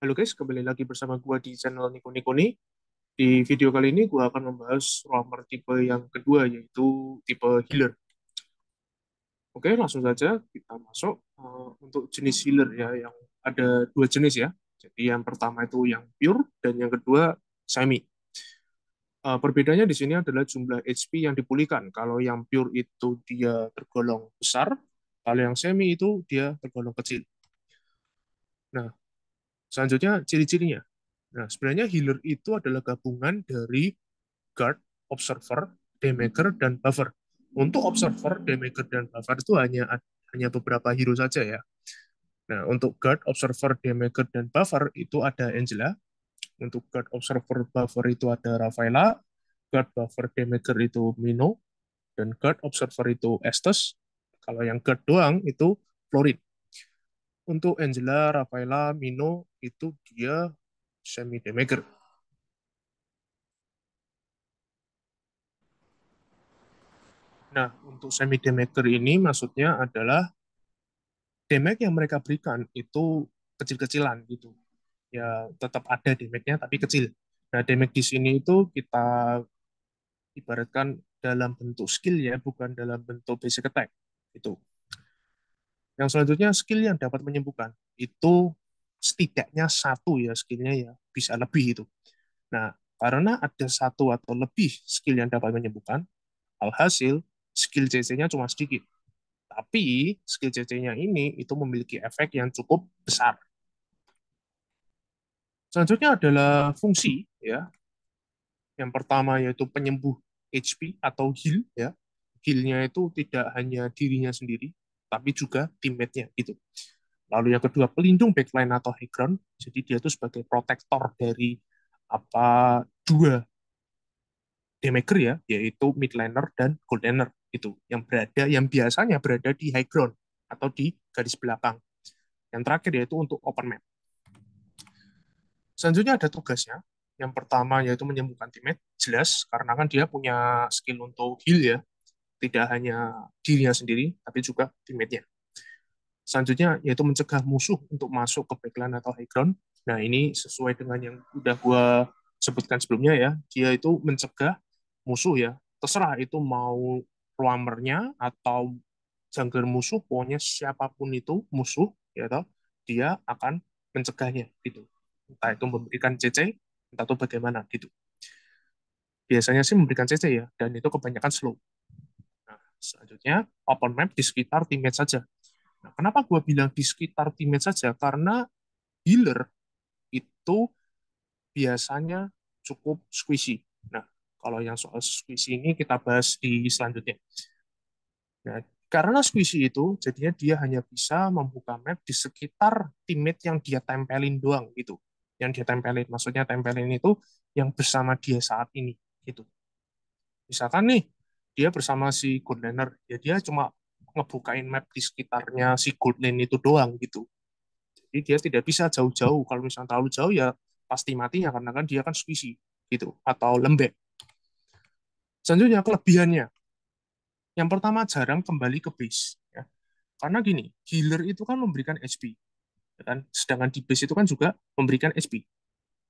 Halo guys, kembali lagi bersama gua di channel Niko Niko nih. Di video kali ini gua akan membahas romer tipe yang kedua yaitu tipe healer. Oke, langsung saja kita masuk eh, untuk jenis healer ya yang ada dua jenis ya. Jadi yang pertama itu yang pure dan yang kedua semi. Eh, perbedaannya di sini adalah jumlah HP yang dipulihkan. Kalau yang pure itu dia tergolong besar, kalau yang semi itu dia tergolong kecil. Nah, Selanjutnya ciri-cirinya. Nah, sebenarnya healer itu adalah gabungan dari guard, observer, damager, dan buffer. Untuk observer, damager, dan buffer itu hanya hanya beberapa hero saja ya. Nah, untuk guard, observer, damager, dan buffer itu ada Angela. Untuk guard, observer, buffer itu ada Rafaela. Guard, buffer, damager itu Mino. Dan guard, observer itu Estes. Kalau yang guard doang itu florid untuk Angela, Rafaela, Mino, itu dia semi demaker. Nah, untuk semi demaker ini maksudnya adalah damage yang mereka berikan itu kecil-kecilan gitu. Ya, tetap ada damage-nya tapi kecil. Nah, damage di sini itu kita ibaratkan dalam bentuk skill ya, bukan dalam bentuk basic attack. Itu. Yang selanjutnya skill yang dapat menyembuhkan itu setidaknya satu ya skillnya ya bisa lebih itu. Nah karena ada satu atau lebih skill yang dapat menyembuhkan, alhasil skill CC-nya cuma sedikit. Tapi skill CC-nya ini itu memiliki efek yang cukup besar. Selanjutnya adalah fungsi ya. Yang pertama yaitu penyembuh HP atau heal ya. Heal-nya itu tidak hanya dirinya sendiri, tapi juga teammate-nya gitu. Lalu yang kedua pelindung backline atau high ground, jadi dia itu sebagai protektor dari apa dua demaker ya, yaitu midliner dan laner itu yang berada yang biasanya berada di high ground atau di garis belakang. Yang terakhir yaitu untuk open map. Selanjutnya ada tugasnya. Yang pertama yaitu menyembuhkan teammate, jelas karena kan dia punya skill untuk heal ya, tidak hanya dirinya sendiri, tapi juga teammate-nya. Selanjutnya, yaitu mencegah musuh untuk masuk ke backline atau high ground. Nah, ini sesuai dengan yang udah gue sebutkan sebelumnya ya, dia itu mencegah musuh ya, terserah itu mau ruamernya atau jungler musuh, pokoknya siapapun itu musuh, ya toh, dia akan mencegahnya gitu. Entah itu memberikan CC, entah itu bagaimana gitu. Biasanya sih memberikan CC ya, dan itu kebanyakan slow. Selanjutnya, open map di sekitar teammate saja. Nah, kenapa gue bilang di sekitar teammate saja? Karena healer itu biasanya cukup squishy. Nah, kalau yang soal squishy ini kita bahas di selanjutnya. Nah, karena squishy itu, jadinya dia hanya bisa membuka map di sekitar teammate yang dia tempelin doang gitu. Yang dia tempelin, maksudnya tempelin itu yang bersama dia saat ini gitu. Misalkan nih, dia bersama si Goodlander ya dia cuma ngebukain map di sekitarnya si Goodlane itu doang gitu jadi dia tidak bisa jauh-jauh kalau misalnya terlalu jauh ya pasti matinya karena kan dia kan squishy gitu atau lembek selanjutnya kelebihannya yang pertama jarang kembali ke base ya. karena gini healer itu kan memberikan HP ya kan sedangkan di base itu kan juga memberikan HP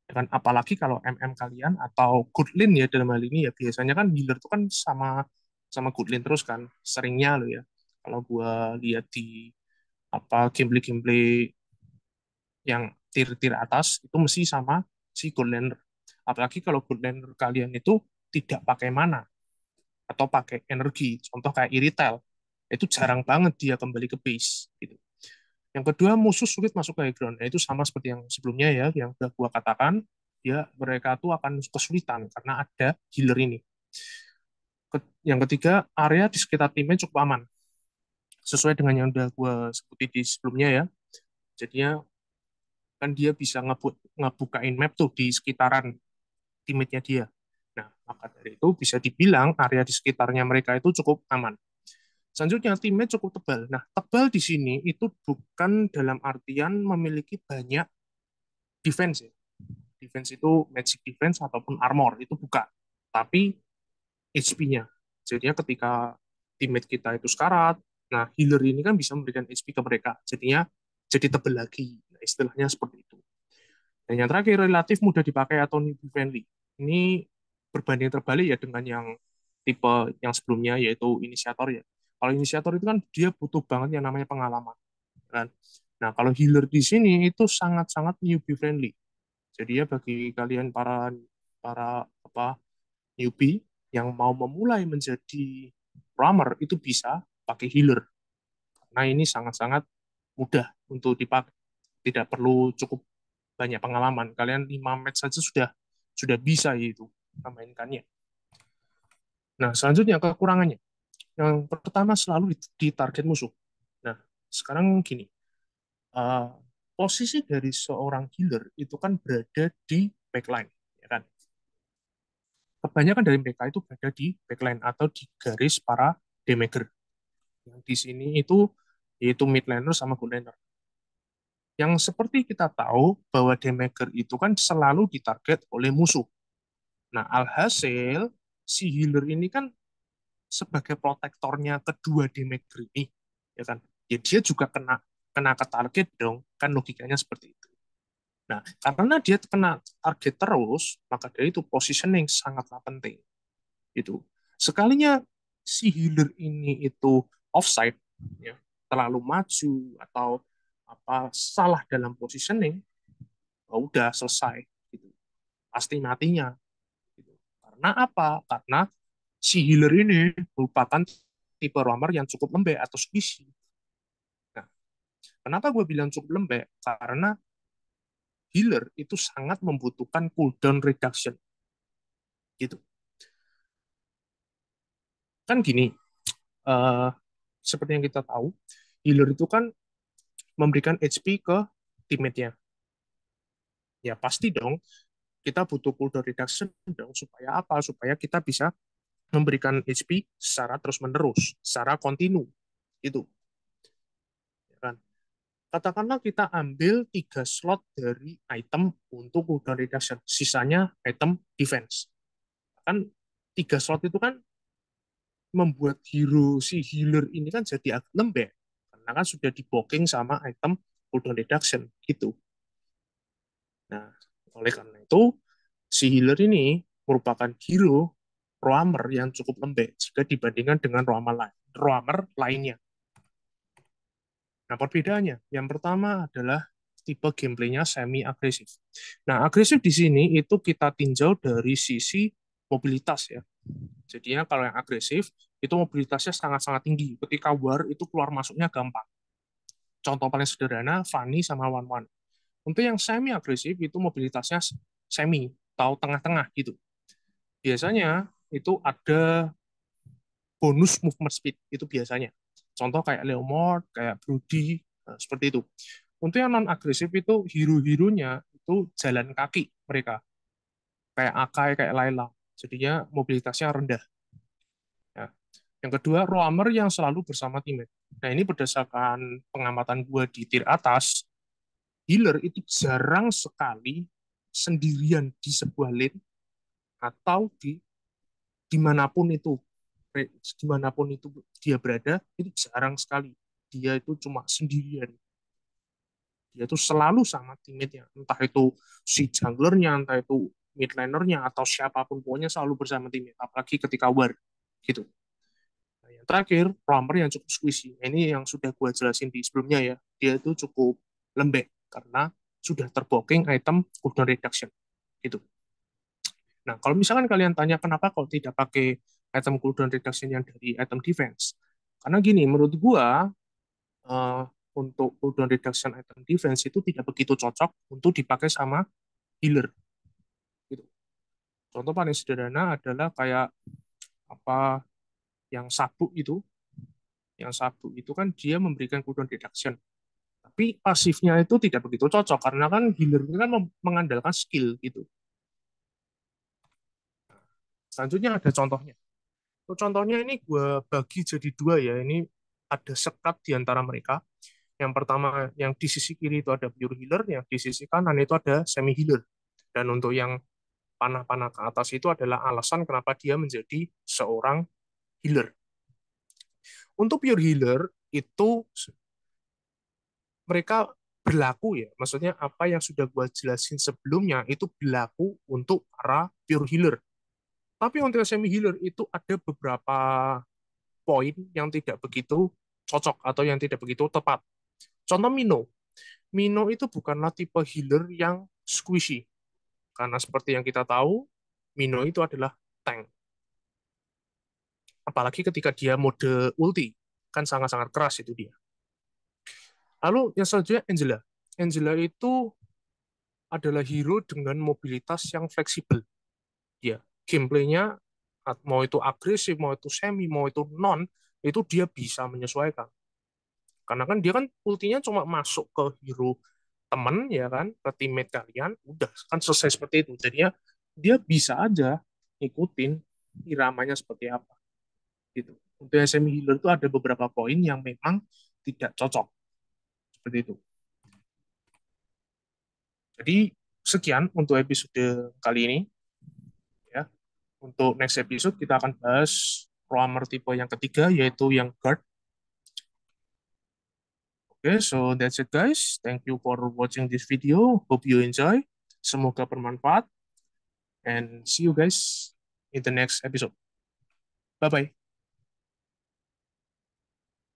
ya kan apalagi kalau MM kalian atau good ya dalam hal ini ya biasanya kan healer itu kan sama sama Goodlin terus kan seringnya lo ya kalau gue lihat di apa gameplay gameplay yang tier-tier atas itu mesti sama si Goodlander apalagi kalau Goodlander kalian itu tidak pakai mana atau pakai energi contoh kayak Iritel itu jarang banget dia kembali ke base gitu yang kedua musuh sulit masuk ke ground nah, itu sama seperti yang sebelumnya ya yang udah gua katakan ya mereka tuh akan kesulitan karena ada healer ini yang ketiga area di sekitar timnya cukup aman sesuai dengan yang udah gue sebutin di sebelumnya ya jadinya kan dia bisa ngebu ngebukain map tuh di sekitaran timnya dia nah maka dari itu bisa dibilang area di sekitarnya mereka itu cukup aman selanjutnya timnya cukup tebal nah tebal di sini itu bukan dalam artian memiliki banyak defense ya. defense itu magic defense ataupun armor itu bukan tapi HP-nya. Jadinya ketika teammate kita itu sekarat, nah healer ini kan bisa memberikan HP ke mereka. Jadinya jadi tebel lagi. Nah, istilahnya seperti itu. Dan yang terakhir, relatif mudah dipakai atau newbie friendly. Ini berbanding terbalik ya dengan yang tipe yang sebelumnya, yaitu inisiator ya. Kalau inisiator itu kan dia butuh banget yang namanya pengalaman. Kan? Nah, kalau healer di sini itu sangat-sangat newbie friendly. Jadi ya bagi kalian para para apa newbie yang mau memulai menjadi plumber itu bisa pakai healer. Karena ini sangat-sangat mudah untuk dipakai. Tidak perlu cukup banyak pengalaman. Kalian 5 match saja sudah sudah bisa itu memainkannya. Nah, selanjutnya kekurangannya. Yang pertama selalu di target musuh. Nah, sekarang gini. Uh, posisi dari seorang healer itu kan berada di backline kebanyakan dari mereka itu berada di backline atau di garis para demaker. Yang di sini itu yaitu mid sama goodlaner. Yang seperti kita tahu bahwa demaker itu kan selalu ditarget oleh musuh. Nah, alhasil si healer ini kan sebagai protektornya kedua demaker ini, ya kan? Ya dia juga kena kena ke target dong, kan logikanya seperti itu. Nah, karena dia kena target terus, maka dari itu positioning sangatlah penting. Itu. Sekalinya si healer ini itu offside, ya, terlalu maju atau apa salah dalam positioning, oh, udah selesai. Gitu. Pasti matinya. Gitu. Karena apa? Karena si healer ini merupakan tipe romer yang cukup lembek atau squishy. Nah, kenapa gue bilang cukup lembek? Karena healer itu sangat membutuhkan cooldown reduction. Gitu. Kan gini, uh, seperti yang kita tahu, healer itu kan memberikan HP ke teammate-nya. Ya pasti dong, kita butuh cooldown reduction dong, supaya apa? Supaya kita bisa memberikan HP secara terus-menerus, secara kontinu. gitu katakanlah kita ambil tiga slot dari item untuk cooldown reduction, sisanya item defense. Kan tiga slot itu kan membuat hero si healer ini kan jadi agak lembek karena kan sudah diboking sama item cooldown reduction gitu. Nah, oleh karena itu si healer ini merupakan hero roamer yang cukup lembek jika dibandingkan dengan roamer lain, roamer lainnya. Nah, perbedaannya yang pertama adalah tipe gameplaynya semi agresif. Nah, agresif di sini itu kita tinjau dari sisi mobilitas ya. Jadinya kalau yang agresif itu mobilitasnya sangat-sangat tinggi. Ketika war itu keluar masuknya gampang. Contoh paling sederhana Fanny sama Wan Wan. Untuk yang semi agresif itu mobilitasnya semi atau tengah-tengah gitu. Biasanya itu ada bonus movement speed itu biasanya Contoh kayak Leomord, kayak Brody, eh, seperti itu. Untuk yang non agresif itu hero hirunya itu jalan kaki mereka. Kayak Akai, kayak Laila. Jadinya mobilitasnya rendah. Ya. Yang kedua, roamer yang selalu bersama teammate. Nah ini berdasarkan pengamatan gue di tier atas, healer itu jarang sekali sendirian di sebuah lane atau di dimanapun itu dimanapun itu dia berada itu jarang sekali dia itu cuma sendirian dia itu selalu sama teammate entah itu si junglernya entah itu mid lanernya atau siapapun pokoknya selalu bersama timnya apalagi ketika war gitu nah, yang terakhir plumber yang cukup squishy nah, ini yang sudah gue jelasin di sebelumnya ya dia itu cukup lembek karena sudah terboking item cooldown reduction gitu nah kalau misalkan kalian tanya kenapa kalau tidak pakai item cooldown reduction yang dari item defense. Karena gini, menurut gua uh, untuk cooldown reduction item defense itu tidak begitu cocok untuk dipakai sama healer. Gitu. Contoh paling sederhana adalah kayak apa yang sabuk itu, yang sabuk itu kan dia memberikan cooldown reduction. Tapi pasifnya itu tidak begitu cocok karena kan healer ini kan mengandalkan skill gitu. Selanjutnya ada contohnya. Nah, contohnya ini gue bagi jadi dua ya. Ini ada sekat di antara mereka. Yang pertama, yang di sisi kiri itu ada pure healer, yang di sisi kanan itu ada semi healer. Dan untuk yang panah-panah ke atas itu adalah alasan kenapa dia menjadi seorang healer. Untuk pure healer itu mereka berlaku ya, maksudnya apa yang sudah gue jelasin sebelumnya itu berlaku untuk para pure healer. Tapi untuk semi healer itu ada beberapa poin yang tidak begitu cocok atau yang tidak begitu tepat. Contoh Mino. Mino itu bukanlah tipe healer yang squishy. Karena seperti yang kita tahu, Mino itu adalah tank. Apalagi ketika dia mode ulti, kan sangat-sangat keras itu dia. Lalu yang selanjutnya Angela. Angela itu adalah hero dengan mobilitas yang fleksibel. Ya, gameplaynya mau itu agresif, mau itu semi, mau itu non, itu dia bisa menyesuaikan. Karena kan dia kan ultinya cuma masuk ke hero temen ya kan, ke teammate kalian, udah kan selesai seperti itu. Jadinya dia bisa aja ikutin iramanya seperti apa. Gitu. Untuk semi healer itu ada beberapa poin yang memang tidak cocok. Seperti itu. Jadi sekian untuk episode kali ini. Untuk next episode kita akan bahas programmer tipe yang ketiga yaitu yang guard. Okay, so that's it guys. Thank you for watching this video. Hope you enjoy. Semoga bermanfaat. And see you guys in the next episode. Bye-bye.